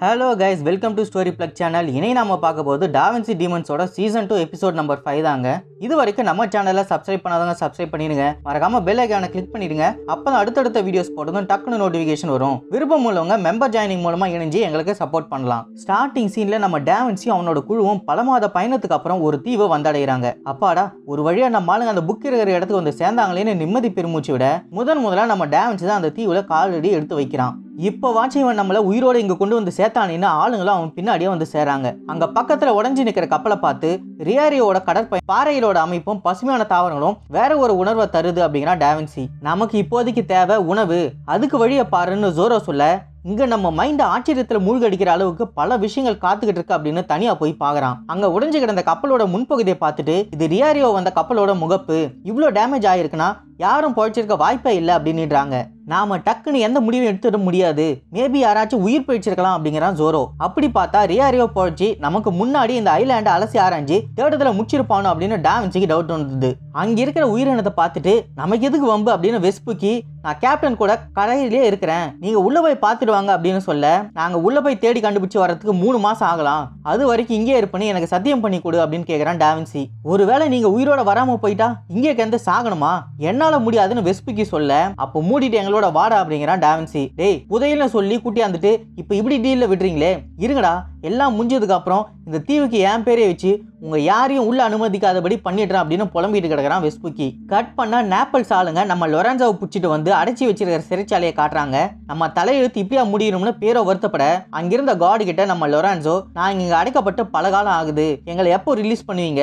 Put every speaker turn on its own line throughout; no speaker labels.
hello guys welcome to story plug channel இணை நம்ம பார்க்க போது டாவின்சி டீமன்ஸோட season two episode number five தாங்க இது வரைக்கும் நம்ம சேனலில் சப்ஸ்கிரைப் பண்ணாதவங்க சப்ஸ்கிரைப் பண்ணிடுங்க மறக்காம பெல் ஐக்கானை கிளிக் பண்ணிடுங்க அப்போ தான் அடுத்தடுத்த வீடியோஸ் போட்டதும் டக்குனு நோட்டிஃபிகேஷன் வரும் விருப்பம் உள்ளவங்க மெம்பர் ஜாயினிங் மூலமாக இணைஞ்சு எங்களுக்கு சப்போர்ட் பண்ணலாம் ஸ்டார்டிங் சீனில் நம்ம டாவின்சி அவனோட குழுவும் பல மாத பயணத்துக்கு அப்புறம் ஒரு தீவை வந்தடைகிறாங்க அப்பாடா ஒரு வழியாக நம்ம ஆளுங்க அந்த புக் இருக்கிற இடத்துக்கு வந்து சேர்ந்தாங்களேன்னு நிம்மதி பெருமூச்சு விட முதன் முதலாக நம்ம டாவின்சி தான் அந்த தீவில் காலடி எடுத்து வைக்கிறான் இப்போ வாட்சியவன் நம்மளை உயிரோடு இங்கே கொண்டு வந்து சேர்த்தானின்னு ஆளுங்களும் அவன் பின்னாடியே வந்து சேராங்க அங்கே பக்கத்தில் உடஞ்சி நிற்கிற கப்பலை பார்த்து ரியாரியோட கடற்பயன் பாறைகளோட அமைப்பும் பசுமையான தாவரங்களும் வேற ஒரு உணர்வை தருது அப்படிங்கிறா டேவின்சி நமக்கு இப்போதைக்கு தேவை உணவு அதுக்கு வழியை பாருன்னு ஜோரோ சொல்ல இங்க நம்ம மைண்ட் ஆச்சரியத்தில் மூழ்கடிக்கிற அளவுக்கு பல விஷயங்கள் காத்துக்கிட்டு இருக்கு அப்படின்னு தனியா போய் பாக்குறான் அங்க உடஞ்சு கிடந்த கப்பலோட முன்பகுதியை பார்த்துட்டு இது ரியாரியோ வந்த கப்பலோட முகப்பு இவ்வளோ டேமேஜ் ஆயிருக்குன்னா யாரும் பொழைச்சிருக்க வாய்ப்பே இல்லை அப்படின்னுறாங்க நாம் டக்குன்னு எந்த முடிவும் எடுத்துட முடியாது மேபி யாராச்சும் உயிர் போயிடுச்சிருக்கலாம் அப்படிங்கிறான் ஜோரோ அப்படி பார்த்தா ரியாரியோ போச்சு நமக்கு முன்னாடி இந்த ஐலாண்டை அலசி ஆராய்ஞ்சு தேடுதல முடிச்சிருப்பானோ அப்படின்னு டாவின்சிக்கு டவுட் வந்தது அங்கே இருக்கிற உயிரினத்தை பார்த்துட்டு நமக்கு எதுக்கு வம்பு அப்படின்னு வெஸ்புக்கு நான் கேப்டன் கூட கரையிலே இருக்கிறேன் நீங்க உள்ள போய் பார்த்துடுவாங்க அப்படின்னு சொல்ல நாங்க உள்ள போய் தேடி கண்டுபிடிச்சு வர்றதுக்கு மூணு மாசம் ஆகலாம் அது வரைக்கும் இங்கே இருப்பேன்னு எனக்கு சத்தியம் பண்ணி கொடு அப்படின்னு கேட்குறான் டாவின்சி ஒருவேளை நீங்க உயிரோட வராம போயிட்டா இங்கே கேந்த சாகணுமா என்னால முடியாதுன்னு வெஸ்பிக்கு சொல்ல அப்போ மூடிட்டு எங்களோட வாடா அப்படிங்கிறான் டாவின்சி டேய் புதையில சொல்லி கூட்டியாந்துட்டு இப்போ இப்படி டீல்ல விடுறீங்களே இருங்கடா எல்லாம் முடிஞ்சதுக்கு அப்புறம் இந்த தீவுக்கு என் பேரே வச்சு உங்க யாரையும் உள்ள அனுமதிக்காதபடி பண்ணிடுறான் அப்படின்னு புலம்பிட்டு கிடக்குறான் வெஸ்புக்கி கட் பண்ணா நேப்பிள்ஸ் ஆளுங்க நம்ம லொரன்சாவை பிடிச்சிட்டு வந்து வந்து அடைச்சி வச்சிருக்கிற சிறைச்சாலையை காட்டுறாங்க நம்ம தலையெழுத்து இப்படியா முடியணும்னு பேரோ வருத்தப்பட அங்கிருந்த காடு கிட்ட நம்ம லொரான்சோ நான் இங்கே அடைக்கப்பட்டு பல காலம் ஆகுது எங்களை எப்போ ரிலீஸ் பண்ணுவீங்க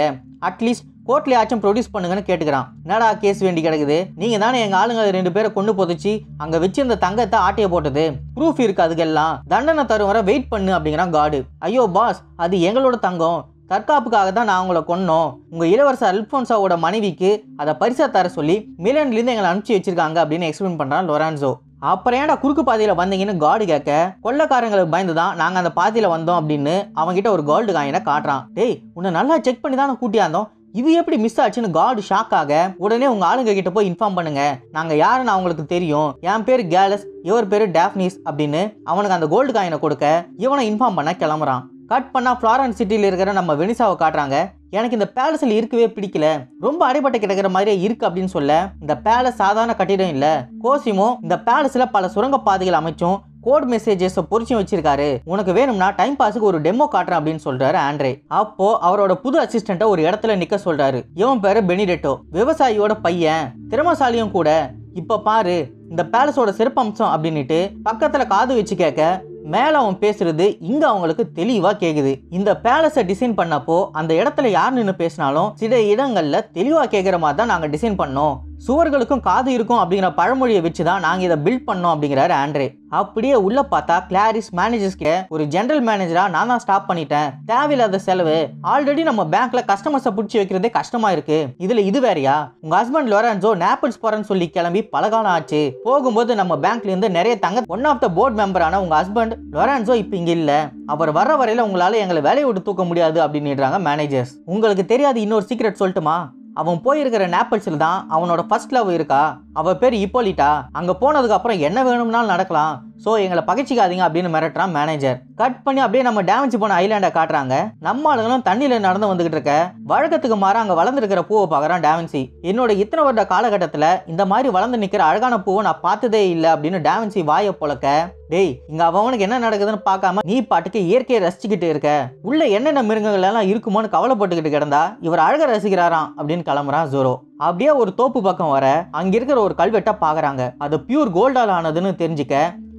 அட்லீஸ்ட் கோர்ட்லயாச்சும் ப்ரொடியூஸ் பண்ணுங்கன்னு கேட்டுக்கிறான் என்னடா கேஸ் வேண்டி கிடக்குது நீங்கள் தானே எங்கள் ஆளுங்க ரெண்டு பேரை கொண்டு போதுச்சு அங்கே வச்சிருந்த தங்கத்தை ஆட்டையை போட்டது ப்ரூஃப் இருக்குது அதுக்கெல்லாம் தண்டனை தரும் வர வெயிட் பண்ணு அப்படிங்கிறான் காடு ஐயோ பாஸ் அது எங்களோட தங்கம் தற்காப்புக்காக தான் நான் உங்களை கொன்னோம் உங்கள் இளவரசர் அல்போன்சாவோட மனைவிக்கு அதை பரிசாக தர சொல்லி மிலன்லேருந்து எங்களை அனுப்பிச்சி வச்சிருக்காங்க அப்படின்னு எக்ஸ்பிளைன் பண்ணுறான் லொரான்சோ அப்புறம் ஏன்டா குறுக்கு பாதையில் வந்தீங்கன்னு கார்டு கேட்க கொள்ளக்காரங்களுக்கு பயந்து தான் நாங்கள் அந்த பாதையில் வந்தோம் அப்படின்னு அவங்ககிட்ட ஒரு கோல்டு காயினை காட்டுறான் டேய் உன்னை நல்லா செக் பண்ணி தான் கூட்டியாந்தோம் இது எப்படி மிஸ் ஆச்சுன்னு கார்டு ஷாக் ஆக உடனே உங்க ஆளுங்க கிட்ட போய் இன்ஃபார்ம் பண்ணுங்க நாங்க யாருன்னு அவங்களுக்கு தெரியும் என் பேர் கேலஸ் இவர் பேரு டேஃப்னிஸ் அப்படின்னு அவனுக்கு அந்த கோல்டு காயினை கொடுக்க இவனை இன்ஃபார்ம் பண்ண கிளம்புறான் கட் பண்ணால் ஃப்ளாரன்ஸ் சிட்டியில் இருக்கிற நம்ம வெனிசாவை காட்டுறாங்க எனக்கு இந்த பேலஸில் இருக்கவே பிடிக்கல ரொம்ப அடிபட்ட கிடக்கிற மாதிரியே இருக்கு அப்படின்னு சொல்ல இந்த பேலஸ் சாதாரண கட்டிடம் இல்லை கோசிமோ இந்த பேலஸில் பல சுரங்க பாதைகள் அமைச்சும் கோட் மெசேஜஸை பொறிச்சு வச்சிருக்காரு உனக்கு வேணும்னா டைம் பாஸுக்கு ஒரு டெமோ காட்டுறேன் அப்படின்னு சொல்றாரு ஆண்ட்ரே அப்போ அவரோட புது அசிஸ்டண்ட்டை ஒரு இடத்துல நிக்க சொல்றாரு இவன் பேரு பெனிடெட்டோ விவசாயியோட பையன் திறமசாலியும் கூட இப்ப பாரு இந்த பேலஸோட சிறப்பம்சம் அப்படின்ட்டு பக்கத்துல காது வச்சு கேட்க மேலே அவன் பேசுறது இங்கே அவங்களுக்கு தெளிவாக கேட்குது இந்த பேலஸை டிசைன் பண்ணப்போ அந்த இடத்துல யார் நின்று பேசினாலும் சில இடங்களில் தெளிவாக கேட்குற மாதிரி தான் நாங்கள் டிசைன் பண்ணோம் சுவர்களுக்கும் காது இருக்கும் அப்படிங்கிற பழமொழியை வச்சு தான் நாங்கள் இதை பில்ட் பண்ணோம் அப்படிங்கிறாரு ஆண்ட்ரே அப்படியே உள்ள பார்த்தா கிளாரிஸ் மேனேஜர்ஸ்க்கு ஒரு ஜென்ரல் மேனேஜரா நான் தான் ஸ்டாப் பண்ணிட்டேன் தேவையில்லாத செலவு ஆல்ரெடி நம்ம பேங்க்ல கஸ்டமர்ஸை பிடிச்சி வைக்கிறதே கஷ்டமா இருக்கு இதுல இது வேறையா உங்க ஹஸ்பண்ட் லொரன்சோ நேப்பிள்ஸ் போறேன்னு சொல்லி கிளம்பி பலகாலம் ஆச்சு போகும்போது நம்ம பேங்க்ல இருந்து நிறைய தங்க ஒன் ஆஃப் த போர்ட் மெம்பரான உங்க ஹஸ்பண்ட் லொரன்சோ இப்போ இங்க இல்ல அவர் வர்ற வரையில உங்களால எங்களை வேலையை விட்டு தூக்க முடியாது அப்படின்னு மேனேஜர்ஸ் உங்களுக்கு தெரியாது இன்னொரு சீக்ரெட் சொல்லட்டுமா அவன் போயிருக்கிற நேப்பல்ஸில் தான் அவனோட ஃபர்ஸ்ட் லவ் இருக்கா அவள் பேர் இப்போலிட்டா அங்கே போனதுக்கு அப்புறம் என்ன வேணும்னாலும் நடக்கலாம் ஸோ எங்களை பகைச்சிக்காதீங்க அப்படின்னு மிரட்டுறான் மேனேஜர் கட் பண்ணி அப்படியே நம்ம டேமேஜ் போன ஐலாண்டை காட்டுறாங்க நம்ம ஆளுங்களும் தண்ணியில் நடந்து வந்துகிட்டு இருக்க வழக்கத்துக்கு மாற அங்கே வளர்ந்துருக்கிற பூவை பார்க்குறான் டேமன்சி என்னோட இத்தனை வருட காலகட்டத்தில் இந்த மாதிரி வளர்ந்து நிற்கிற அழகான பூவை நான் பார்த்ததே இல்லை அப்படின்னு டேமன்சி வாயை பொழக்க டேய் இங்க அவனுக்கு என்ன நடக்குதுன்னு பார்க்காம நீ பாட்டுக்கு இயற்கையை ரசிச்சுக்கிட்டு இருக்க உள்ள என்னென்ன மிருகங்கள் எல்லாம் இருக்குமோன்னு கவலைப்பட்டுக்கிட்டு கிடந்தா இவர் அழக ரசிக்கிறாராம் அப்படின்னு கிளம்புறான் ஜோரோ அப்படியே ஒரு தோப்பு பக்கம் வர அங்க இருக்கிற ஒரு கல்வெட்டை பாக்குறாங்க அது பியூர் கோல்டால் ஆனதுன்னு தெரிஞ்சுக்க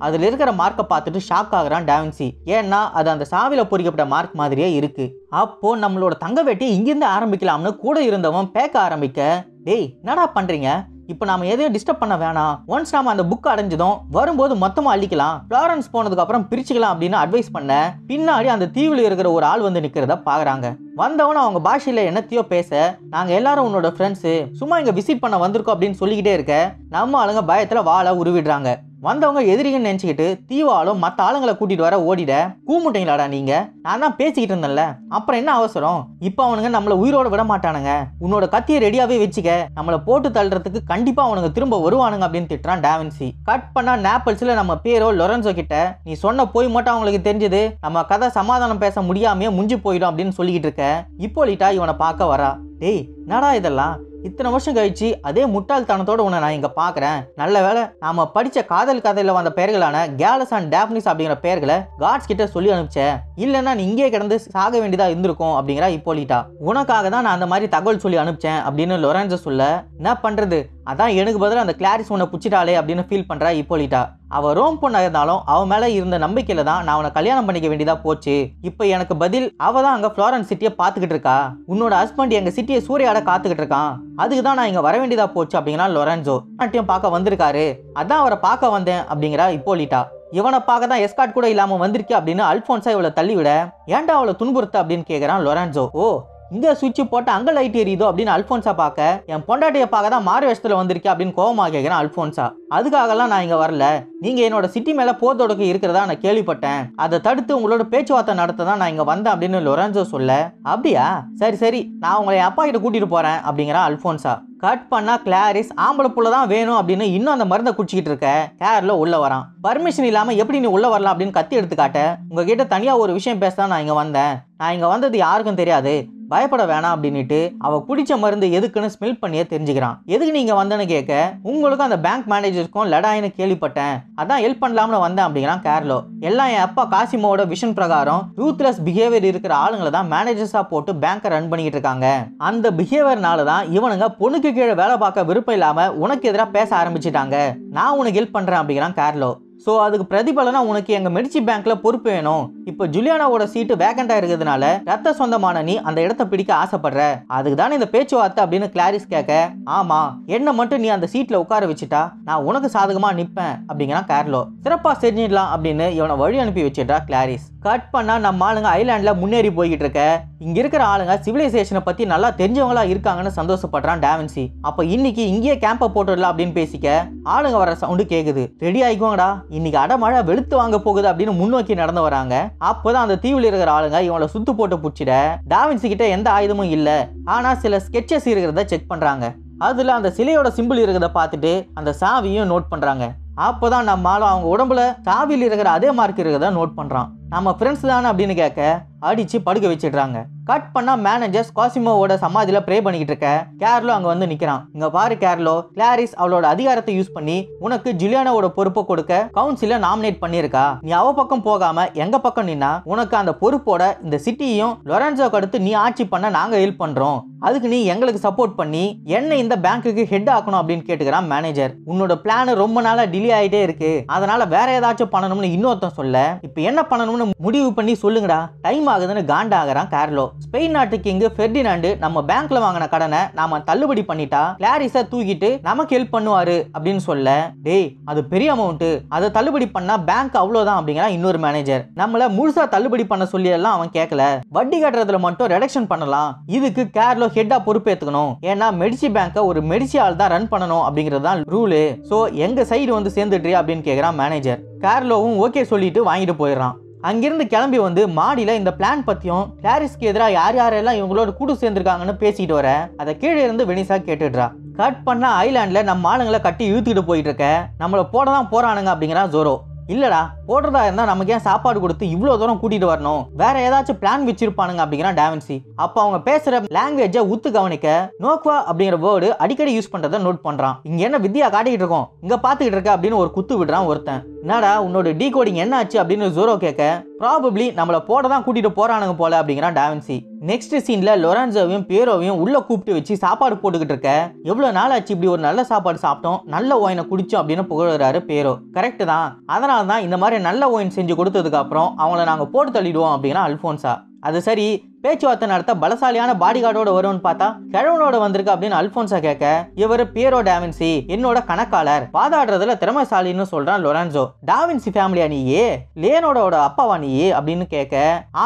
அதில் இருக்கிற மார்க்கை பார்த்துட்டு ஷாக் ஆகிறான் டேவின்சி ஏன்னா அது அந்த சாவியில் பொறிக்கப்பட்ட மார்க் மாதிரியே இருக்கு அப்போ நம்மளோட தங்க வேட்டி இங்கிருந்து ஆரம்பிக்கலாம்னு கூட இருந்தவன் பேக்க ஆரம்பிக்க டேய் என்னடா பண்றீங்க இப்போ நாம எதையும் டிஸ்டர்ப் பண்ண வேணாம் ஒன்ஸ் நாம அந்த புக் அடைஞ்சதும் வரும்போது மொத்தமா அழிக்கலாம் ஃப்ளாரன்ஸ் போனதுக்கு அப்புறம் பிரிச்சுக்கலாம் அப்படின்னு அட்வைஸ் பண்ண பின்னாடி அந்த தீவில் இருக்கிற ஒரு ஆள் வந்து நிக்கிறத பாக்குறாங்க வந்தவன அவங்க பாஷையில் என்னத்தையோ பேச நாங்கள் எல்லாரும் உன்னோட ஃப்ரெண்ட்ஸு சும்மா இங்கே விசிட் பண்ண வந்திருக்கோம் அப்படின்னு சொல்லிக்கிட்டே இருக்க நம்ம ஆளுங்க பயத்தில் வாழை உருவிடுறாங்க வந்தவங்க எதிரிகள் நினச்சிக்கிட்டு தீவாலும் மற்ற ஆளுங்களை கூட்டிகிட்டு வர ஓடிட கூமுட்டீங்களாடா நீங்கள் நான் தான் பேசிக்கிட்டு இருந்தேன்ல அப்புறம் என்ன அவசரம் இப்போ அவனுங்க நம்மளை உயிரோட விட மாட்டானுங்க உன்னோட கத்தியை ரெடியாகவே வச்சுக்க நம்மளை போட்டு தள்ளுறதுக்கு கண்டிப்பாக அவனுங்க திரும்ப வருவானுங்க அப்படின்னு திட்டுறான் டாவின்சி கட் பண்ணால் நேப்பல்ஸில் நம்ம பேரோ லொரன்சோ கிட்ட நீ சொன்ன போய் மட்டும் அவங்களுக்கு தெரிஞ்சது நம்ம கதை சமாதானம் பேச முடியாமையே முடிஞ்சு போயிடும் அப்படின்னு சொல்லிக்கிட்டு இருக்க இப்போலிட்டா இவனை பார்க்க வரா டேய் நடா இதெல்லாம் இத்தனை வருஷம் கழிச்சு அதே முட்டாள்தனத்தோட உன நான் இங்கே பார்க்குறேன் நல்ல வேலை நாம படிச்ச காதல் கதையில் வந்த பெயர்களான கேலஸ் அண்ட் டேப்னிஸ் அப்படிங்கிற பெயர்களை காட்ஸ் கிட்ட சொல்லி அனுப்பிச்சேன் இல்லைன்னா நீ இங்கே கிடந்து சாக வேண்டியதாக இருந்திருக்கும் அப்படிங்கிற இப்போலிட்டா உனக்காக தான் நான் அந்த மாதிரி தகவல் சொல்லி அனுப்பிச்சேன் அப்படின்னு லொரன்சோ சொல்ல என்ன பண்ணுறது அதான் எனக்கு பதிலாக அந்த கிளாரிஸ் உன்னை பிடிச்சிட்டாலே அப்படின்னு ஃபீல் பண்ணுறா இப்போலிட்டா அவள் ரோம் பொண்ணாக இருந்தாலும் அவன் மேலே இருந்த நம்பிக்கையில் தான் நான் அவனை கல்யாணம் பண்ணிக்க வேண்டியதாக போச்சு இப்போ எனக்கு பதில் அவள் தான் அங்கே ஃப்ளாரன்ஸ் சிட்டியை பார்த்துக்கிட்டு இருக்கா உன்னோட ஹஸ்பண்ட் எங்கள் சிட்டியை சூரியாட காத்துக்கிட்டு இருக்கான் அதுக்கு தான் நான் இங்கே வர வேண்டியதாக போச்சு அப்படிங்கிறா லொரன்சோ நாட்டையும் பார்க்க வந்திருக்காரு அதான் அவரை பார்க்க வந்தேன் அப்படிங்கிறா இப்போலிட்டா இவனை பார்க்க தான் எஸ்கார்ட் கூட இல்லாமல் வந்திருக்கே அப்படின்னு அல்ஃபோன்ஸா இவளை தள்ளிவிட ஏன்டா அவளை துன்புறுத்த அப்படின்னு கேட்குறான் லொரன்சோ ஓ இந்த சுவிட்ச் போட்டு அங்கே லைட் எரியுதோ அப்படின்னு அல்ஃபோன்ஸா பார்க்க என் பொண்டாட்டியை பார்க்க தான் மாறு வேஷத்தில் வந்திருக்கேன் அப்படின்னு கோவமாக கேட்குறேன் அல்ஃபோன்ஸா அதுக்காகலாம் நான் இங்கே வரல நீங்கள் என்னோட சிட்டி மேலே போர் தொடக்கம் இருக்கிறதா நான் கேள்விப்பட்டேன் அதை தடுத்து உங்களோட பேச்சுவார்த்தை நடத்த தான் நான் இங்கே வந்தேன் அப்படின்னு லொரன்சோ சொல்ல அப்படியா சரி சரி நான் உங்களை அப்பா கிட்ட கூட்டிகிட்டு போகிறேன் அப்படிங்கிறான் அல்ஃபோன்ஸா கட் பண்ணால் கிளாரிஸ் ஆம்பளை புள்ள தான் வேணும் அப்படின்னு இன்னும் அந்த மருந்தை குடிச்சிக்கிட்டு இருக்க கேரில் உள்ளே வரான் பர்மிஷன் இல்லாமல் எப்படி நீ உள்ளே வரலாம் அப்படின்னு கத்தி எடுத்துக்காட்ட உங்ககிட்ட தனியாக ஒரு விஷயம் பேச நான் இங்கே வந்தேன் நான் இங்கே வந்தது யாருக்கும் தெரியாது பயப்பட வேணாம் அப்படின்ட்டு அவள் குடிச்ச மருந்து எதுக்குன்னு ஸ்மெல் பண்ணியே தெரிஞ்சுக்கிறான் எதுக்கு நீங்கள் வந்தேன்னு கேட்க உங்களுக்கும் அந்த பேங்க் மேனேஜருக்கும் லடாயின்னு கேள்விப்பட்டேன் அதான் ஹெல்ப் பண்ணலாம்னு வந்தேன் அப்படிங்கிறான் கேர்லோ எல்லாம் என் அப்பா காசிமோட விஷன் பிரகாரம் ரூத்லெஸ் பிஹேவியர் இருக்கிற ஆளுங்களை தான் மேனேஜர்ஸாக போட்டு பேங்கை ரன் பண்ணிட்டு இருக்காங்க அந்த பிஹேவியர்னால தான் இவனுங்க பொண்ணுக்கு உனக்கு கீழே வேலை பார்க்க விருப்பம் இல்லாமல் உனக்கு எதிராக பேச ஆரம்பிச்சிட்டாங்க நான் உனக்கு ஹெல்ப் பண்ணுறேன் அப்படிங்கிறான் கார்லோ ஸோ அதுக்கு பிரதிபலனா உனக்கு எங்கள் மெடிச்சி பேங்க்கில் பொறுப்பு வேணும் இப்போ ஜுலியானாவோட சீட்டு வேகண்டா இருக்கிறதுனால ரத்த சொந்தமான நீ அந்த இடத்த பிடிக்க ஆசைப்படுற அதுக்கு தானே இந்த பேச்சுவார்த்தை அப்படின்னு கிளாரிஸ் கேட்க ஆமா என்ன மட்டும் நீ அந்த சீட்டில் உட்கார வச்சுட்டா நான் உனக்கு சாதகமாக நிற்பேன் அப்படிங்கிறான் கேர்லோ சிறப்பாக செஞ்சிடலாம் அப்படின்னு இவனை வழி அனுப்பி வச்சிட்டா கிளாரிஸ் கட் பண்ணா நம்ம ஆளுங்க ஐலாண்ட்ல முன்னேறி போய்கிட்டு இருக்க இங்கே இருக்கிற ஆளுங்க சிவிலைசேஷனை பற்றி நல்லா தெரிஞ்சவங்களா இருக்காங்கன்னு சந்தோஷப்படுறான் டேவன்சி அப்போ இன்னைக்கு இங்கேயே கேம்பை போட்டுடலாம் அப்படின்னு பேசிக்க ஆளுங்க வர சவுண்டு கேட்குது ரெடி ஆகிக்குவாங்கடா இன்னைக்கு அடமழை வெளுத்து வாங்க போகுது அப்படின்னு முன்னோக்கி நடந்து வராங்க அப்போதான் அந்த தீவில் இருக்கிற ஆளுங்க இவங்களை சுத்து போட்டு பிடிச்சிட டாவின்சி கிட்ட எந்த ஆயுதமும் இல்லை ஆனால் சில ஸ்கெட்சஸ் இருக்கிறத செக் பண்ணுறாங்க அதில் அந்த சிலையோட சிம்பிள் இருக்கிறத பார்த்துட்டு அந்த சாவியும் நோட் பண்ணுறாங்க அப்போதான் நம்மளால அவங்க உடம்புல சாவியில் இருக்கிற அதே மார்க் இருக்கிறத நோட் பண்ணுறான் நம்ம ஃப்ரெண்ட்ஸ் தானே அப்படின்னு கேட்க அடித்து படுக்க வச்சிடுறாங்க கட் பண்ணா மேனேஜர் காசிமோவோட சமாதியில் ப்ரே பண்ணிக்கிட்டு இருக்க கேர்லோ அங்கே வந்து நிற்கிறான் இங்கே பாரு கேர்லோ கிளாரிஸ் அவளோட அதிகாரத்தை யூஸ் பண்ணி உனக்கு ஜுலியானோட பொறுப்பை கொடுக்க கவுன்சில நாமினேட் பண்ணியிருக்கா நீ அவ பக்கம் போகாம எங்க பக்கம் நின்னா உனக்கு அந்த பொறுப்போட இந்த சிட்டியையும் லொரன்சோ கடுத்து நீ ஆட்சி பண்ண நாங்கள் ஹெல்ப் பண்ணுறோம் அதுக்கு நீ எங்களுக்கு சப்போர்ட் பண்ணி என்ன இந்த பேங்க்குக்கு ஹெட் ஆக்கணும் அப்படின்னு கேட்டுக்கிறான் மேனேஜர் உன்னோட பிளான் ரொம்ப நாளாக டிலே ஆகிட்டே இருக்கு அதனால வேற ஏதாச்சும் பண்ணணும்னு இன்னொருத்தன் சொல்ல இப்போ என்ன பண்ணணும்னு முடிவு பண்ணி சொல்லுங்கடா டைம் அதிகமாகுதுன்னு காண்டாகிறான் கேர்லோ ஸ்பெயின் நாட்டு கிங்கு ஃபெர்டினாண்டு நம்ம பேங்க்ல வாங்கின கடனை நாம தள்ளுபடி பண்ணிட்டா கிளாரிஸ தூக்கிட்டு நமக்கு ஹெல்ப் பண்ணுவாரு அப்படின்னு சொல்ல டேய் அது பெரிய அமௌண்ட் அதை தள்ளுபடி பண்ணா பேங்க் அவ்வளவுதான் அப்படிங்கிறான் இன்னொரு மேனேஜர் நம்மள முழுசா தள்ளுபடி பண்ண சொல்லி எல்லாம் அவன் கேட்கல வட்டி கட்டுறதுல மட்டும் ரெடக்ஷன் பண்ணலாம் இதுக்கு கேர்லோ ஹெட்டா பொறுப்பேத்துக்கணும் ஏன்னா மெடிசி பேங்க ஒரு மெடிசி ஆள் தான் ரன் பண்ணணும் அப்படிங்கறது தான் ரூலு சோ எங்க சைடு வந்து சேர்ந்துட்டு அப்படின்னு கேக்குறான் மேனேஜர் கேர்லோவும் ஓகே சொல்லிட்டு வாங்கிட்டு போயிடுறான் அங்கிருந்து கிளம்பி வந்து மாடியில் இந்த பிளான் பற்றியும் கிளாரிஸ்க்கு எதிராக யார் யாரெல்லாம் இவங்களோட கூடு சேர்ந்துருக்காங்கன்னு பேசிட்டு வர அதை கீழே இருந்து வெனிசா கேட்டுடுறா கட் பண்ண ஐலாண்டில் நம்ம ஆளுங்களை கட்டி இழுத்துக்கிட்டு போயிட்டு இருக்க நம்மளை போட தான் போகிறானுங்க அப்படிங்கிறான் ஜோரோ இல்லடா போடுறதா இருந்தா நமக்கு ஏன் சாப்பாடு கொடுத்து இவ்வளோ தூரம் கூட்டிட்டு வரணும் வேற ஏதாச்சும் பிளான் வச்சிருப்பானுங்க அப்படிங்கிறான் டேவன்சி அப்போ அவங்க பேசுற லாங்குவேஜ உத்து கவனிக்க நோக்வா அப்படிங்கிற வேர்டு அடிக்கடி யூஸ் பண்றதை நோட் பண்றான் இங்க என்ன வித்தியா காட்டிக்கிட்டு இருக்கோம் இங்க பாத்துக்கிட்டு இருக்க அப்படின்னு ஒரு குத்து விடுறான் ஒருத்தன் என்னடா உன்னோட டீ கோடிங் என்ன ஆச்சு அப்படின்னு ஜோரோ கேட்க ப்ராபப்ளி நம்மளை போட தான் கூட்டிகிட்டு போகிறானுங்க போல அப்படிங்கிறான் டாவின்சி நெக்ஸ்ட் சீனில் லொரான்சோவையும் பேரோவையும் உள்ளே கூப்பிட்டு வச்சு சாப்பாடு போட்டுக்கிட்டு இருக்க எவ்வளோ நாள் ஆச்சு இப்படி ஒரு நல்ல சாப்பாடு சாப்பிட்டோம் நல்ல ஒயினை குடிச்சோம் அப்படின்னு புகழ்கிறாரு பேரோ கரெக்டு தான் அதனால தான் இந்த மாதிரி நல்ல ஒயின் செஞ்சு கொடுத்ததுக்கப்புறம் அவங்கள நாங்கள் போட்டு தள்ளிடுவோம் அப்படின்னா அல்ஃபோன்ஸா அது சரி பேச்சுவார்த்தை நடத்த பலசாலியான பாடிகார்டோட வரும்னு பார்த்தா கிழவனோட வந்திருக்கு அப்படின்னு அல்போன்சா கேட்க இவர் பியரோ டாவின்சி என்னோட கணக்காளர் வாதாடுறதுல திறமைசாலின்னு சொல்றான் லொரன்சோ டாவின்சி ஃபேமிலியா நீயே லேனோட அப்பாவா நீயே அப்படின்னு கேட்க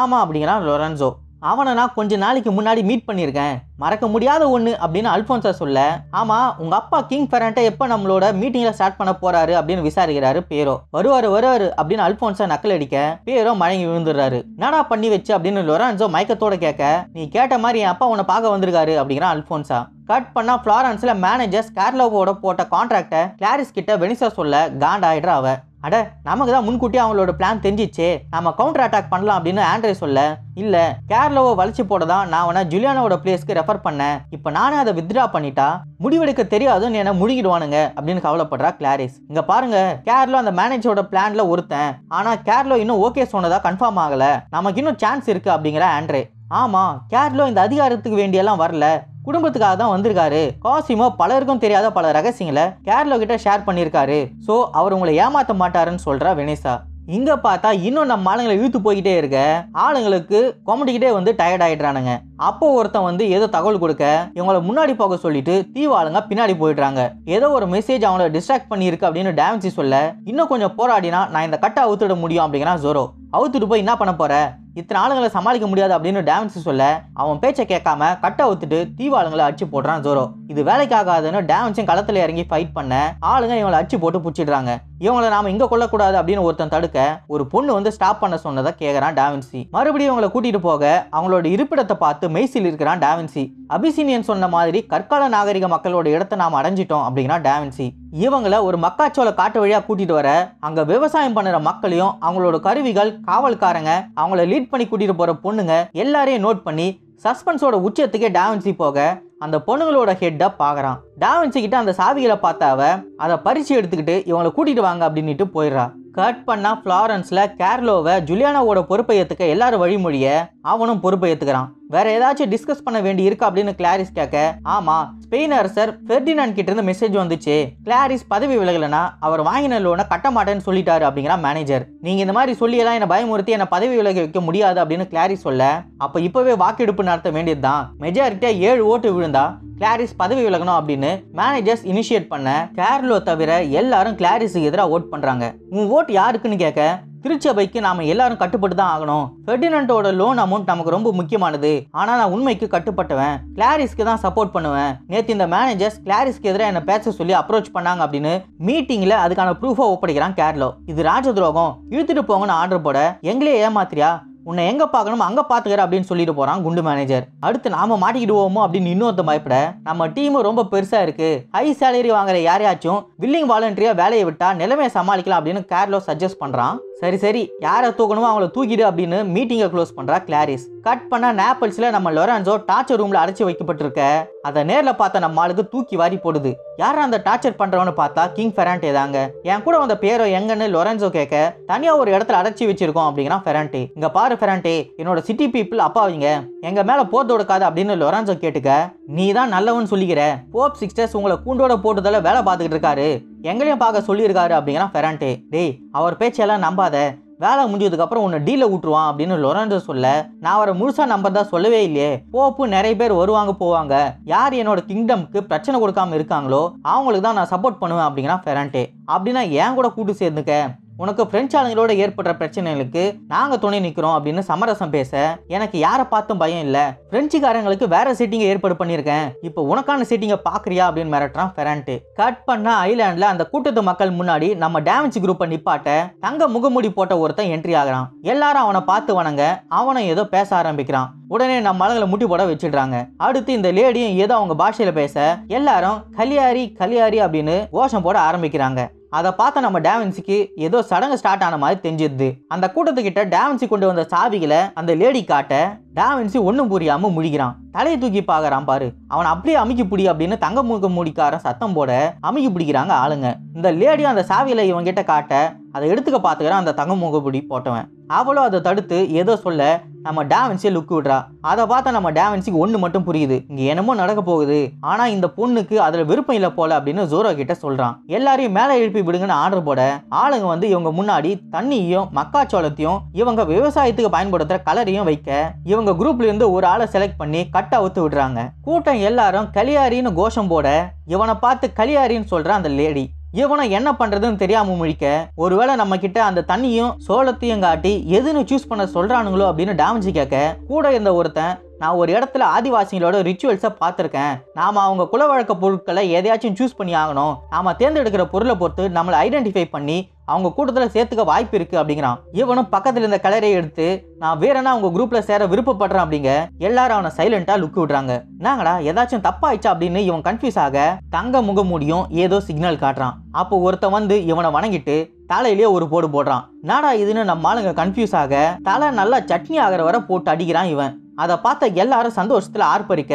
ஆமா அப்படிங்கிறான் லொரன்சோ அவனை நான் கொஞ்ச நாளைக்கு முன்னாடி மீட் பண்ணியிருக்கேன் மறக்க முடியாத ஒன்று அப்படின்னு அல்ஃபோன்ஸா சொல்ல ஆமாம் உங்கள் அப்பா கிங் ஃபெரண்ட்டை எப்போ நம்மளோட மீட்டிங்கில் ஸ்டார்ட் பண்ண போறாரு அப்படின்னு விசாரிக்கிறாரு பேரோ வருவாரு வருவாரு அப்படின்னு அல்ஃபோன்ஸா நக்கல் அடிக்க பேரோ மழங்கி விழுந்துடுறாரு நானா பண்ணி வச்சு அப்படின்னு லொரான்சோ மயக்கத்தோட கேட்க நீ கேட்ட மாதிரி என் அப்பா உன்னை பார்க்க வந்திருக்காரு அப்படிங்கிறான் அல்ஃபோன்ஸா கட் பண்ணால் ஃப்ளாரன்ஸில் மேனேஜர் கேர்லோவோட போட்ட கான்ட்ராக்டை கிளாரிஸ் கிட்ட வெனிசா சொல்ல காண்டாயிடுற அவ அட நமக்கு தான் முன்கூட்டியே அவங்களோட பிளான் தெரிஞ்சிச்சு நம்ம கவுண்டர் அட்டாக் பண்ணலாம் அப்படின்னு ஆண்ட்ரே சொல்ல இல்ல கேரளாவை வளர்ச்சி போட தான் நான் வேணா ஜூலியானோட பிளேஸ்க்கு ரெஃபர் பண்ணேன் இப்போ நானே அதை வித்ரா பண்ணிட்டா முடிவெடுக்க தெரியாதுன்னு என்ன முடிக்கிடுவானுங்க அப்படின்னு கவலைப்படுறா கிளாரிஸ் இங்க பாருங்க கேரளா அந்த மேனேஜரோட பிளான்ல ஒருத்தன் ஆனா கேரளா இன்னும் ஓகே சொன்னதா கன்ஃபார்ம் ஆகல நமக்கு இன்னும் சான்ஸ் இருக்கு அப்படிங்கிற ஆண்ட்ரே ஆமாம் கேர்லோ இந்த அதிகாரத்துக்கு வேண்டியெல்லாம் வரல குடும்பத்துக்காக தான் வந்திருக்காரு காசிமோ பலருக்கும் தெரியாத பல ரகசியங்களை கேர்லோ கிட்ட ஷேர் பண்ணியிருக்காரு ஸோ அவர் உங்களை ஏமாற்ற மாட்டாருன்னு சொல்கிறா வினேசா இங்கே பார்த்தா இன்னும் நம்ம ஆளுங்களை இழுத்து போய்கிட்டே இருக்க ஆளுங்களுக்கு கொமடிக்கிட்டே வந்து டயர்ட் ஆகிடுறானுங்க அப்போ ஒருத்தன் வந்து ஏதோ தகவல் கொடுக்க இவங்கள முன்னாடி போக சொல்லிட்டு தீவாளுங்க பின்னாடி போயிடுறாங்க ஏதோ ஒரு மெசேஜ் அவங்கள டிஸ்ட்ராக்ட் பண்ணியிருக்கு அப்படின்னு டேமேஜி சொல்ல இன்னும் கொஞ்சம் போராடினா நான் இந்த கட்டை அவுத்துட முடியும் அப்படிங்கிறான் ஜோரோ அவுத்துட்டு போய் என்ன பண்ண போற இத்தனை ஆளுங்களை சமாளிக்க முடியாது அப்படின்னு டேமன்ஸ் சொல்ல அவன் பேச்சை கேட்காம கட்டை ஊத்துட்டு தீவாளுங்களை அடிச்சு போடுறான் ஜோரோ இது வேலைக்கு ஆகாதுன்னு டேமன்ஸும் களத்தில் இறங்கி ஃபைட் பண்ண ஆளுங்க இவங்களை அடிச்சு போட்டு பிடிச்சிடுறாங்க இவங்களை நாம இங்க கொல்லக்கூடாது அப்படின்னு ஒருத்தன் தடுக்க ஒரு பொண்ணு வந்து ஸ்டாப் பண்ண சொன்னதை கேட்கறான் டேமன்சி மறுபடியும் இவங்களை கூட்டிட்டு போக அவங்களோட இருப்பிடத்தை பார்த்து மெய்சில் இருக்கிறான் டாவின்சி அபிசீனியன் சொன்ன மாதிரி கற்கால நாகரிக மக்களோட இடத்தை நாம் அடைஞ்சிட்டோம் அப்படிங்கிறான் டாவின்சி இவங்கள ஒரு மக்காச்சோள காட்டு வழியாக கூட்டிகிட்டு வர அங்கே விவசாயம் பண்ணுற மக்களையும் அவங்களோட கருவிகள் காவல்காரங்க அவங்கள லீட் பண்ணி கூட்டிகிட்டு போகிற பொண்ணுங்க எல்லாரையும் நோட் பண்ணி சஸ்பென்ஸோட உச்சத்துக்கே டாவின்சி போக அந்த பொண்ணுங்களோட ஹெட்டை பார்க்குறான் டேவன்சி கிட்ட அந்த சாவிகளை பார்த்தாவ அதை பரிசு எடுத்துக்கிட்டு இவங்களை கூட்டிகிட்டு வாங்க அப்படின்ட்டு போயிடுறா கட் பண்ணால் ஃப்ளாரன்ஸில் கேர்லோவை ஜுலியானாவோட பொறுப்பை ஏற்றுக்க எல்லாரும் வழிமொழிய அவனும் பொறுப்பை ஏற்றுக்கிறான் வேற ஏதாச்சும் டிஸ்கஸ் பண்ண வேண்டி இருக்கா அப்படின்னு கிளாரிஸ் கேட்க ஆமா ஸ்பெயின் அரசர் பெர்டினான் கிட்ட இருந்து மெசேஜ் வந்துச்சு கிளாரிஸ் பதவி விலகலனா அவர் வாங்கின லோனை கட்ட மாட்டேன்னு சொல்லிட்டாரு அப்படிங்கிற மேனேஜர் நீங்க இந்த மாதிரி சொல்லியெல்லாம் என்ன பயமுறுத்தி என்ன பதவி விலக வைக்க முடியாது அப்படின்னு கிளாரிஸ் சொல்ல அப்ப இப்பவே வாக்கெடுப்பு நடத்த வேண்டியதுதான் மெஜாரிட்டியா ஏழு ஓட்டு விழுந்தா கிளாரிஸ் பதவி விலகணும் அப்படின்னு மேனேஜர்ஸ் இனிஷியேட் பண்ண கேர்லோ தவிர எல்லாரும் கிளாரிஸுக்கு எதிராக ஓட் பண்றாங்க உன் ஓட்டு யாருக்குன்னு கேட்க திருச்சபைக்கு நாம எல்லாரும் கட்டுப்பட்டு தான் ஆகணும் ஃபெர்டினண்டோட லோன் அமௌண்ட் நமக்கு ரொம்ப முக்கியமானது ஆனால் நான் உண்மைக்கு கட்டுப்பட்டவன் கிளாரிஸ்க்கு தான் சப்போர்ட் பண்ணுவேன் நேற்று இந்த மேனேஜர்ஸ் கிளாரிஸ்க்கு எதிராக என்னை பேச சொல்லி அப்ரோச் பண்ணாங்க அப்படின்னு மீட்டிங்கில் அதுக்கான ப்ரூஃபை ஒப்படைக்கிறான் கேர்லோ இது ராஜ துரோகம் இழுத்துட்டு போங்கன்னு ஆர்டர் போட எங்களே ஏமாத்திரியா உன்னை எங்கே பார்க்கணுமோ அங்கே பாத்துக்கிற அப்படின்னு சொல்லிட்டு போகிறான் குண்டு மேனேஜர் அடுத்து நாம் மாட்டிக்கிடுவோமோ அப்படின்னு இன்னொருத்த பயப்பட நம்ம டீம் ரொம்ப பெருசாக இருக்குது ஹை சேலரி வாங்குற யாரையாச்சும் வில்லிங் வாலண்டியா வேலையை விட்டால் நிலைமையை சமாளிக்கலாம் அப்படின்னு கேர்லோ சஜஸ்ட் பண்ணுறான் சரி சரி யாரை தூக்கணுமோ அவங்கள தூக்கிடு அப்படின்னு மீட்டிங்கை க்ளோஸ் பண்ணுறா கிளாரிஸ் கட் பண்ண நேப்பிள்ஸில் நம்ம லொரான்சோ டார்ச்சர் ரூமில் அடைச்சி வைக்கப்பட்டிருக்க அதை நேரில் பார்த்த நம்ம ஆளுக்கு தூக்கி வாரி போடுது யார் அந்த டார்ச்சர் பண்ணுறவனு பார்த்தா கிங் ஃபெரான்டே தாங்க என் கூட வந்த பேரோ எங்கன்னு லொரான்சோ கேட்க தனியாக ஒரு இடத்துல அடைச்சி வச்சிருக்கோம் அப்படிங்கிறான் ஃபெரான்டே இங்கே பாரு ஃபெராண்டே என்னோட சிட்டி பீப்புள் அப்பாவிங்க எங்கள் மேலே போர் தொடுக்காது அப்படின்னு லொரான்சோ கேட்டுக்க நீ தான் நல்லவன் சொல்லிக்கிற போப் சிக்ஸ்டர்ஸ் உங்களை கூண்டோட போட்டதால வேலை பார்த்துக்கிட்டு இருக்காரு எங்களையும் பார்க்க சொல்லியிருக்காரு அப்படிங்கிறான் ஃபெரான்டே டேய் அவர் பேச்செல்லாம் நம்பாத வேலை முடிஞ்சதுக்கப்புறம் உன்னை டீலை விட்டுருவான் அப்படின்னு லொரன்டோ சொல்ல நான் அவரை முழுசாக நம்பர் தான் சொல்லவே இல்லையே போப்பு நிறைய பேர் வருவாங்க போவாங்க யார் என்னோட கிங்டம்க்கு பிரச்சனை கொடுக்காம இருக்காங்களோ அவங்களுக்கு தான் நான் சப்போர்ட் பண்ணுவேன் அப்படிங்கிறான் ஃபெரான்டே அப்படின்னா ஏன் கூட கூட்டு சேர்ந்துக்க உனக்கு பிரெஞ்சு ஆளுங்களோட ஏற்படுற பிரச்சனைகளுக்கு நாங்கள் துணை நிற்கிறோம் அப்படின்னு சமரசம் பேச எனக்கு யாரை பார்த்தும் பயம் இல்லை பிரெஞ்சுக்காரங்களுக்கு வேற சீட்டிங்கை ஏற்பாடு பண்ணியிருக்கேன் இப்போ உனக்கான சீட்டிங்க பார்க்குறியா அப்படின்னு மிரட்டுறான் ஃபெரான்ட்டு கட் பண்ண ஐலாண்ட்ல அந்த கூட்டத்து மக்கள் முன்னாடி நம்ம டேமேஜ் குரூப்பை நிப்பாட்ட தங்க முகமூடி போட்ட ஒருத்தன் என்ட்ரி ஆகிறான் எல்லாரும் அவனை பார்த்து வணங்க அவனை ஏதோ பேச ஆரம்பிக்கிறான் உடனே நம்ம மலங்களை முட்டி போட வச்சிடுறாங்க அடுத்து இந்த லேடியும் ஏதோ அவங்க பாஷையில் பேச எல்லாரும் கலியாரி கலியாரி அப்படின்னு கோஷம் போட ஆரம்பிக்கிறாங்க அதை பார்த்த நம்ம டேவன்சிக்கு ஏதோ சடங்கு ஸ்டார்ட் ஆன மாதிரி தெரிஞ்சிருது அந்த கூட்டத்துக்கிட்ட டேவன்சி கொண்டு வந்த சாவிகளை அந்த லேடி காட்ட டேவன்சி ஒன்றும் புரியாமல் முழிக்கிறான் தலையை தூக்கி பார்க்குறான் பாரு அவன் அப்படியே அமுக்கி பிடி அப்படின்னு தங்க மூக்க முடிக்காரன் சத்தம் போட அமுக்கி பிடிக்கிறாங்க ஆளுங்க இந்த லேடியும் அந்த சாவியில் இவன் கிட்ட காட்ட அதை எடுத்துக்க பார்த்துக்கிறான் அந்த தங்க மூக்க பிடி போட்டவன் அவளும் அதை தடுத்து ஏதோ சொல்ல நம்ம டேவன்ஸே லுக் விடுறா அதை பார்த்தா நம்ம டேவன்ஸிக்கு ஒன்று மட்டும் புரியுது இங்கே என்னமோ நடக்க போகுது ஆனால் இந்த பொண்ணுக்கு அதில் விருப்பம் இல்லை போல அப்படின்னு ஜோரோ கிட்ட சொல்கிறான் எல்லாரையும் மேலே எழுப்பி விடுங்கன்னு ஆர்டர் போட ஆளுங்க வந்து இவங்க முன்னாடி தண்ணியும் மக்காச்சோளத்தையும் இவங்க விவசாயத்துக்கு பயன்படுத்துகிற கலரையும் வைக்க இவங்க குரூப்லேருந்து ஒரு ஆளை செலக்ட் பண்ணி கட் அவுத்து விடுறாங்க கூட்டம் எல்லாரும் கலியாரின்னு கோஷம் போட இவனை பார்த்து கலியாரின்னு சொல்கிறான் அந்த லேடி இவனை என்ன பண்ணுறதுன்னு தெரியாமல் முழிக்க ஒருவேளை நம்ம கிட்ட அந்த தண்ணியும் சோளத்தையும் காட்டி எதுன்னு சூஸ் பண்ண சொல்கிறானுங்களோ அப்படின்னு டேமேஜ் கேட்க கூட இருந்த ஒருத்தன் நான் ஒரு இடத்துல ஆதிவாசிகளோட ரிச்சுவல்ஸை பார்த்துருக்கேன் நாம் அவங்க குல வழக்க பொருட்களை எதையாச்சும் சூஸ் பண்ணி ஆகணும் நாம் தேர்ந்தெடுக்கிற பொருளை பொறுத்து நம்மளை ஐடென்டிஃபை பண்ணி அவங்க கூட்டத்தில் சேர்த்துக்க வாய்ப்பு இருக்குது அப்படிங்கிறான் இவனும் பக்கத்தில் இருந்த கலரையை எடுத்து நான் வேறனா அவங்க குரூப்பில் சேர விருப்பப்படுறேன் அப்படிங்க எல்லாரும் அவனை சைலண்டாக லுக்கு விடுறாங்க நாங்களா ஏதாச்சும் தப்பாயிடுச்சா அப்படின்னு இவன் கன்ஃபியூஸ் ஆக தங்க முகமூடியும் ஏதோ சிக்னல் காட்டுறான் அப்போ ஒருத்தன் வந்து இவனை வணங்கிட்டு தலையிலேயே ஒரு போடு போடுறான் நாடா இதுன்னு நம்ம ஆளுங்க கன்ஃபியூஸ் ஆக தலை நல்லா சட்னி ஆகிற வர போட்டு அடிக்கிறான் இவன் அதை பார்த்த எல்லாரும் சந்தோஷத்தில் ஆர்ப்பரிக்க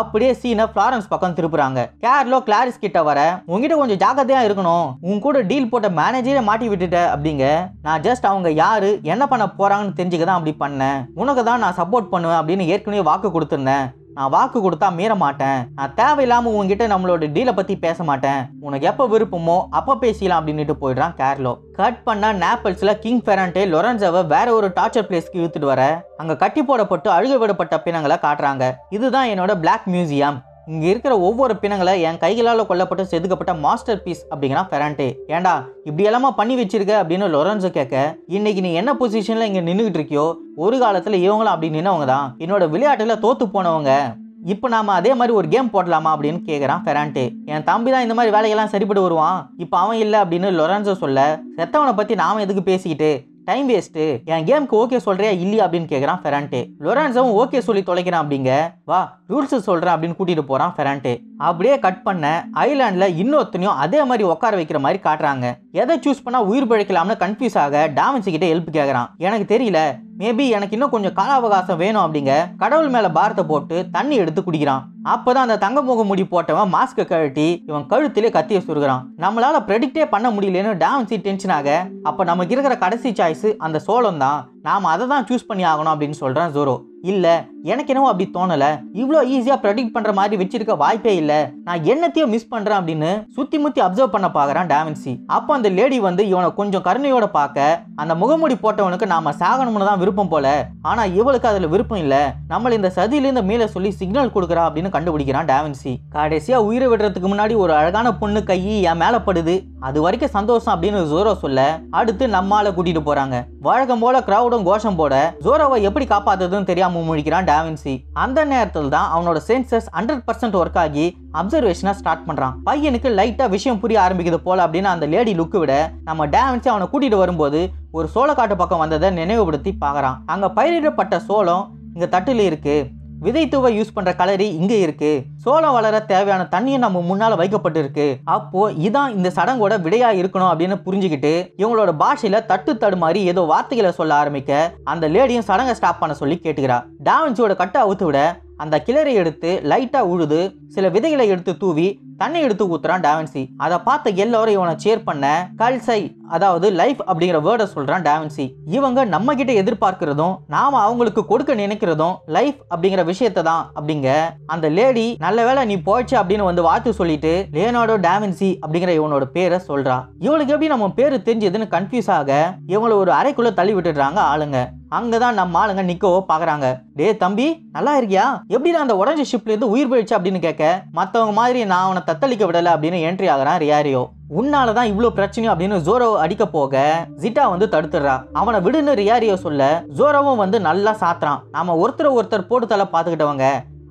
அப்படியே சீனை ஃப்ளாரன்ஸ் பக்கம் திருப்புறாங்க கேர்லோ கிளாரிஸ் கிட்ட வர உங்ககிட்ட கொஞ்சம் ஜாக்கிரதையா இருக்கணும் உன் கூட டீல் போட்ட மேனேஜரே மாட்டி விட்டுட்ட அப்படிங்க நான் ஜஸ்ட் அவங்க யாரு என்ன பண்ண போறாங்கன்னு தெரிஞ்சுக்கதான் தான் அப்படி பண்ணேன் உனக்கு தான் நான் சப்போர்ட் பண்ணுவேன் அப்படின்னு ஏற்கனவே வாக்கு கொடுத்துருந்தேன் நான் வாக்கு கொடுத்தா மீற மாட்டேன் நான் தேவையில்லாம உங்ககிட்ட நம்மளோட டீலை பத்தி பேச மாட்டேன் உனக்கு எப்போ விருப்பமோ அப்போ பேசிக்கலாம் அப்படின்னுட்டு போயிடுறான் கேர்லோ கட் பண்ணா நேப்பிள்ஸ்ல கிங் ஃபெரான்டே லொரன்சாவை வேற ஒரு டார்ச்சர் பிளேஸ்க்கு இழுத்துட்டு வர அங்க கட்டி போடப்பட்டு அழுக விடப்பட்ட பிணங்களை காட்டுறாங்க இதுதான் என்னோட பிளாக் மியூசியம் இங்கே இருக்கிற ஒவ்வொரு பிணங்களை என் கைகளால் கொல்லப்பட்டு செதுக்கப்பட்ட மாஸ்டர் பீஸ் அப்படிங்கிறான் ஃபெரான்டே ஏண்டா இப்படி எல்லாமா பண்ணி வச்சிருக்க அப்படின்னு லொரன்சோ கேட்க இன்னைக்கு நீ என்ன பொசிஷனில் இங்கே நின்றுக்கிட்டு இருக்கியோ ஒரு காலத்தில் இவங்களும் அப்படி நின்னவங்க தான் என்னோட விளையாட்டில் தோத்து போனவங்க இப்போ நாம் அதே மாதிரி ஒரு கேம் போடலாமா அப்படின்னு கேட்குறான் ஃபெரான்டே என் தம்பி தான் இந்த மாதிரி வேலைகள்லாம் சரிப்பட்டு வருவான் இப்போ அவன் இல்லை அப்படின்னு லொரன்சோ சொல்ல செத்தவனை பற்றி நாம் எதுக்கு பேசிக்கிட்டு டைம் வேஸ்ட்டு என் கேமுக்கு ஓகே சொல்கிறியா இல்லையா அப்படின்னு கேட்குறான் ஃபெரான்டே லொரான்ஸவும் ஓகே சொல்லி தொலைக்கிறான் அப்படிங்க வா ரூல்ஸு சொல்கிறேன் அப்படின்னு கூட்டிகிட்டு போகிறான் ஃபெரான்டே அப்படியே கட் பண்ண ஐலாண்டில் இன்னொருத்தனையும் அதே மாதிரி உட்கார வைக்கிற மாதிரி காட்டுறாங்க எதை சூஸ் பண்ணால் உயிர் பிழைக்கலாம்னு கன்ஃபியூஸ் ஆக டாமன்ஸ் கிட்டே ஹெல்ப் கேட்குறான் எனக்கு தெரியல மேபி எனக்கு இன்னும் கொஞ்சம் கால அவகாசம் வேணும் அப்படிங்க கடவுள் மேலே பாரத்தை போட்டு தண்ணி எடுத்து குடிக்கிறான் அப்போதான் அந்த தங்கமுக முடி போட்டவன் மாஸ்கை கழட்டி இவன் கழுத்திலே கத்திய சுருகிறான் நம்மளால் ப்ரெடிக்டே பண்ண முடியலன்னு டாமன்சி டென்ஷன் ஆக அப்போ நமக்கு இருக்கிற கடைசி சாய்ஸ் அந்த சோளம் தான் நாம் அதை தான் சூஸ் பண்ணி ஆகணும் அப்படின்னு சொல்கிறேன் ஜோரோ இல்லை எனக்கு என்னவோ அப்படி தோணலை இவ்வளோ ஈஸியாக ப்ரெடிக்ட் பண்ணுற மாதிரி வச்சிருக்க வாய்ப்பே இல்லை நான் என்னத்தையோ மிஸ் பண்ணுறேன் அப்படின்னு சுற்றி முற்றி அப்சர்வ் பண்ண பார்க்குறான் டேமன்சி அப்போ அந்த லேடி வந்து இவனை கொஞ்சம் கருணையோட பார்க்க அந்த முகமூடி போட்டவனுக்கு நாம் சாகணும்னு தான் விருப்பம் போல ஆனால் இவளுக்கு அதில் விருப்பம் இல்லை நம்மளை இந்த சதியிலேருந்து மேலே சொல்லி சிக்னல் கொடுக்குறா அப்படின்னு கண்டுபிடிக்கிறான் டேமன்சி கடைசியாக உயிரை விடுறதுக்கு முன்னாடி ஒரு அழகான பொண்ணு கை என் மேலே படுது அது வரைக்கும் சந்தோஷம் அப்படின்னு ஜோரோ சொல்ல அடுத்து நம்மால கூட்டிட்டு போறாங்க வழக்கம் போல கிரௌடும் கோஷம் போட ஜோரோவை எப்படி காப்பாத்துறதுன்னு தெரியாம முழிக்கிறான் டாவின்சி அந்த நேரத்தில் தான் அவனோட சென்சஸ் ஹண்ட்ரட் பர்சன்ட் ஒர்க் ஆகி அப்சர்வேஷனை ஸ்டார்ட் பண்றான் பையனுக்கு லைட்டா விஷயம் புரிய ஆரம்பிக்குது போல அப்படின்னு அந்த லேடி லுக்கு விட நம்ம டாவின்சி அவனை கூட்டிட்டு வரும்போது ஒரு காட்டு பக்கம் வந்ததை நினைவுபடுத்தி பார்க்குறான் அங்கே பயிரிடப்பட்ட சோளம் இங்கே தட்டில் இருக்குது விதைத்தூவை யூஸ் பண்ற கலரி இங்க இருக்கு சோளம் வளர தேவையான தண்ணியும் நம்ம முன்னால வைக்கப்பட்டிருக்கு அப்போ இதான் இந்த சடங்கோட விடையா இருக்கணும் அப்படின்னு புரிஞ்சுக்கிட்டு இவங்களோட பாஷையில தட்டு தடுமாறி ஏதோ வார்த்தைகளை சொல்ல ஆரம்பிக்க அந்த லேடியும் சடங்கை ஸ்டாப் பண்ண சொல்லி கேட்டுக்கிறா டாவின்சியோட கட்டை அவுத்து விட அந்த கிளரை எடுத்து லைட்டாக உழுது சில விதைகளை எடுத்து தூவி தண்ணி எடுத்து ஊத்துறான் டேவன்சி அதை பார்த்த எல்லாரும் இவனை சேர் பண்ண கல்சை அதாவது லைஃப் அப்படிங்கிற வேர்டை சொல்றான் டாவன்சி இவங்க நம்ம கிட்ட எதிர்பார்க்கிறதும் நாம அவங்களுக்கு கொடுக்க நினைக்கிறதும் லைஃப் அப்படிங்கிற விஷயத்தை தான் அப்படிங்க அந்த லேடி நல்ல வேலை நீ போயிடுச்சு அப்படின்னு வந்து வாழ்த்து சொல்லிட்டு லேனாடோ டேவன்சி அப்படிங்கிற இவனோட பேரை சொல்றா இவளுக்கு எப்படி நம்ம பேரு தெரிஞ்சதுன்னு கன்ஃபியூஸ் ஆக இவங்களை ஒரு அறைக்குள்ள தள்ளி விட்டுடுறாங்க ஆளுங்க அங்கே தான் நம்ம ஆளுங்க நிக்கோ பார்க்குறாங்க டே தம்பி நல்லா இருக்கியா எப்படி அந்த உடஞ்ச ஷிப்லேருந்து உயிர் போயிடுச்சு அப்படின்னு கேட்க மற்றவங்க மாதிரி நான் அவனை தத்தளிக்க விடலை அப்படின்னு என்ட்ரி ஆகிறான் ரியாரியோ உன்னால தான் இவ்வளோ பிரச்சனையும் அப்படின்னு ஜோரோ அடிக்க போக ஜிட்டா வந்து தடுத்துடுறா அவனை விடுன்னு ரியாரியோ சொல்ல ஜோரோவும் வந்து நல்லா சாத்துறான் நாம ஒருத்தர் ஒருத்தர் போட்டு தலை பார்த்துக்கிட்டவங்க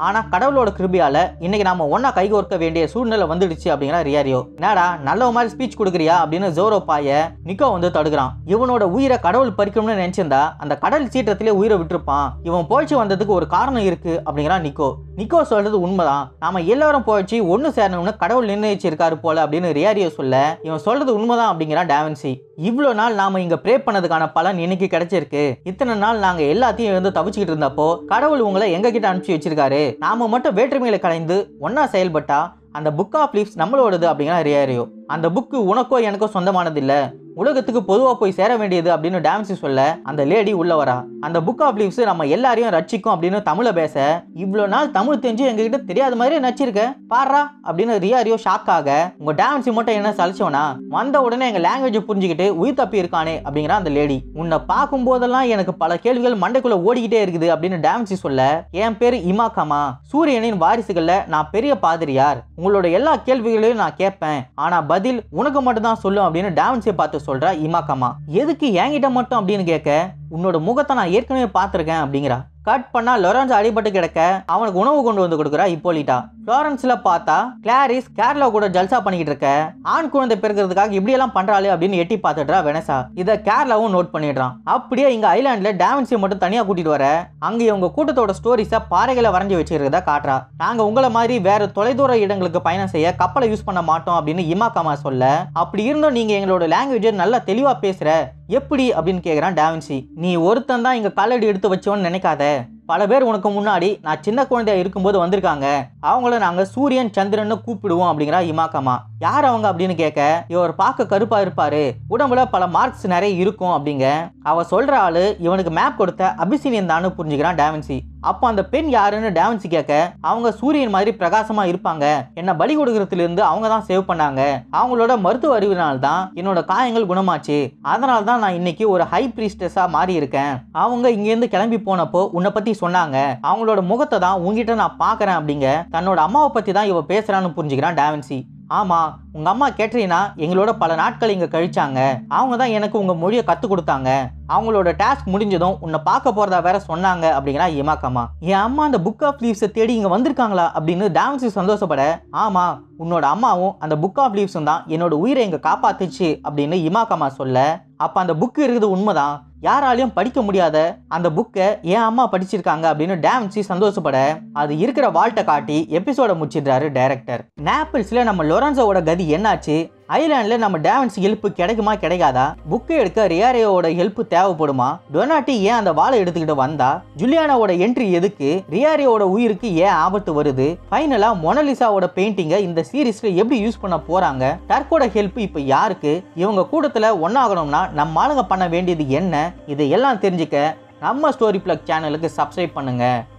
ஆனால் கடவுளோட கிருபியால் இன்னைக்கு நம்ம ஒன்றா கைகோர்க்க வேண்டிய சூழ்நிலை வந்துடுச்சு அப்படிங்கிற ரியாரியோ என்னடா நல்ல மாதிரி ஸ்பீச் கொடுக்குறியா அப்படின்னு ஜோரோ பாய நிக்கோ வந்து தடுக்கிறான் இவனோட உயிரை கடவுள் பறிக்கணும்னு நினைச்சிருந்தா அந்த கடல் சீற்றத்திலே உயிரை விட்டுருப்பான் இவன் போய்ச்சி வந்ததுக்கு ஒரு காரணம் இருக்கு அப்படிங்கிறான் நிக்கோ நிக்கோ சொல்றது உண்மைதான் நாம எல்லாரும் போயிடுச்சு ஒன்று சேரணும்னு கடவுள் நிர்ணயிச்சிருக்காரு போல அப்படின்னு ரியாரியோ சொல்ல இவன் சொல்றது உண்மைதான் அப்படிங்கிறான் டேவன்சி இவ்வளோ நாள் நாம இங்க ப்ரே பண்ணதுக்கான பலன் இன்னைக்கு கிடைச்சிருக்கு இத்தனை நாள் நாங்க எல்லாத்தையும் இருந்து தவிச்சுக்கிட்டு இருந்தப்போ கடவுள் உங்களை எங்க கிட்ட அனுப்பிச்சு வச்சிருக்காரு நாம மட்டும் வேற்றுமைகளை கலைந்து ஒன்றா செயல்பட்டா அந்த புக் ஆஃப் லீவ்ஸ் நம்மளோடது அப்படிங்கிற அறியாரியோ அந்த புக்கு உனக்கோ எனக்கோ சொந்தமானது இல்லை உலகத்துக்கு பொதுவாக போய் சேர வேண்டியது அப்படின்னு டேம்சி சொல்ல அந்த லேடி உள்ள வரா அந்த புக் ஆஃப் லீவ்ஸ் நம்ம எல்லாரையும் ரச்சிக்கும் அப்படின்னு தமிழை பேச இவ்வளோ நாள் தமிழ் தெரிஞ்சு எங்ககிட்ட தெரியாத மாதிரி நச்சிருக்க பாடுறா அப்படின்னு ரியாரியோ ஷாக் ஆக உங்க டேம்சி மட்டும் என்ன சலிச்சோனா வந்த உடனே எங்க லாங்குவேஜ் புரிஞ்சுக்கிட்டு உயிர் தப்பி இருக்கானே அப்படிங்கிற அந்த லேடி உன்னை பார்க்கும் போதெல்லாம் எனக்கு பல கேள்விகள் மண்டைக்குள்ள ஓடிக்கிட்டே இருக்குது அப்படின்னு டேம்சி சொல்ல என் பேர் இமாக்கமா சூரியனின் வாரிசுகள்ல நான் பெரிய பாதிரியார் உங்களோட எல்லா கேள்விகளையும் நான் கேட்பேன் ஆனா பதில் உனக்கு மட்டும் தான் சொல்லும் அப்படின்னு டாம்சியை பார்த்து சொல்ற இமா கமா எதுக்கு என்கிட்ட மட்டும் அப்படின்னு கேட்க உன்னோட முகத்தை நான் ஏற்கனவே பார்த்துருக்கேன் அப்படிங்கிறா கட் பண்ணா லொரன்ஸ் அடிபட்டு கிடக்க அவனுக்கு உணவு கொண்டு வந்து கொடுக்குறா இப்போலிட்டா லொரன்ஸ்ல பார்த்தா கிளாரிஸ் கேரளா கூட ஜல்சா பண்ணிக்கிட்டு இருக்க ஆண் குழந்தை பிறகுறதுக்காக இப்படி எல்லாம் பண்றாளே அப்படின்னு எட்டி பார்த்துடுறா வெனசா இதை கேரளாவும் நோட் பண்ணிடுறான் அப்படியே இங்க ஐலாண்ட்ல டேவன்சி மட்டும் தனியா கூட்டிட்டு வர அங்க இவங்க கூட்டத்தோட ஸ்டோரிஸ பாறைகளை வரைஞ்சி வச்சிருக்கதா காட்டுறா நாங்க உங்களை மாதிரி வேற தொலைதூர இடங்களுக்கு பயணம் செய்ய கப்பலை யூஸ் பண்ண மாட்டோம் அப்படின்னு இமாக்கமா சொல்ல அப்படி இருந்தும் நீங்க எங்களோட லாங்குவேஜை நல்லா தெளிவா பேசுற எப்படி அப்படின்னு கேட்குறான் டாவின்சி நீ ஒருத்தன் தான் இங்கே கல்லடி எடுத்து வச்சோன்னு நினைக்காத பல பேர் உனக்கு முன்னாடி நான் சின்ன குழந்தையாக இருக்கும்போது வந்திருக்காங்க அவங்கள நாங்கள் சூரியன் சந்திரன் கூப்பிடுவோம் அப்படிங்கிறா இமாக்கமா யார் அவங்க அப்படின்னு கேட்க இவர் பார்க்க கருப்பாக இருப்பார் உடம்புல பல மார்க்ஸ் நிறைய இருக்கும் அப்படிங்க அவள் சொல்கிற ஆள் இவனுக்கு மேப் கொடுத்த அபிசீனியன் தான்னு புரிஞ்சுக்கிறான் டாவின்சி அப்போ அந்த பெண் யாருன்னு டேவன்சி கேட்க அவங்க சூரியன் மாதிரி பிரகாசமா இருப்பாங்க என்ன பலி கொடுக்கறதுல இருந்து அவங்க தான் சேவ் பண்ணாங்க அவங்களோட மருத்துவ அறிவினால்தான் என்னோட காயங்கள் குணமாச்சு அதனால தான் நான் இன்னைக்கு ஒரு ஹை பிரீஸ்டஸா மாறி இருக்கேன் அவங்க இங்கேருந்து கிளம்பி போனப்போ உன்னை பத்தி சொன்னாங்க அவங்களோட முகத்தை தான் உங்ககிட்ட நான் பாக்குறேன் அப்படிங்க தன்னோட அம்மாவை பத்தி தான் இவ பேசுறான்னு புரிஞ்சுக்கிறான் டேவன்சி ஆமாம் உங்கள் அம்மா கேட்ரினா எங்களோட பல நாட்கள் இங்கே கழிச்சாங்க அவங்க தான் எனக்கு உங்கள் மொழியை கற்றுக் கொடுத்தாங்க அவங்களோட டாஸ்க் முடிஞ்சதும் உன்னை பார்க்க போறதா வேற சொன்னாங்க அப்படிங்கிறா இமாக்கம்மா என் அம்மா அந்த புக் ஆஃப் லீவ்ஸை தேடி இங்கே வந்திருக்காங்களா அப்படின்னு டான்ஸ் சந்தோஷப்பட ஆமாம் உன்னோட அம்மாவும் அந்த புக் ஆஃப் லீவ்ஸும் தான் என்னோட உயிரை இங்கே காப்பாத்துச்சு அப்படின்னு இமாக்கம்மா சொல்ல அப்போ அந்த புக் இருக்குது உண்மைதான் யாராலையும் படிக்க முடியாத அந்த புக்கை என் அம்மா படிச்சிருக்காங்க அப்படின்னு டேம்சி சந்தோஷப்பட அது இருக்கிற வாழ்க்கை காட்டி எபிசோட முடிச்சிடுறாரு டைரக்டர் நாப்பிள்ஸ்ல நம்ம லொரன்சோட கதி என்னாச்சு ஐலாண்டில் நம்ம டேவன்ஸ் ஹெல்ப் கிடைக்குமா கிடைக்காதா புக்கை எடுக்க ரியாரியோட ஹெல்ப் தேவைப்படுமா டொனாட்டி ஏன் அந்த வாழை எடுத்துக்கிட்டு வந்தா ஜூலியானாவோட என்ட்ரி எதுக்கு ரியாரியோட உயிருக்கு ஏன் ஆபத்து வருது ஃபைனலாக மொனலிசாவோட பெயிண்டிங்கை இந்த சீரீஸ்ல எப்படி யூஸ் பண்ண போறாங்க டர்க்கோட ஹெல்ப் இப்போ யாருக்கு இவங்க கூட்டத்தில் ஒன்றாகணும்னா நம்ம ஆளுங்க பண்ண வேண்டியது என்ன இதையெல்லாம் எல்லாம் தெரிஞ்சுக்க நம்ம ஸ்டோரி பிளக் சேனலுக்கு சப்ஸ்கிரைப் பண்ணுங்கள்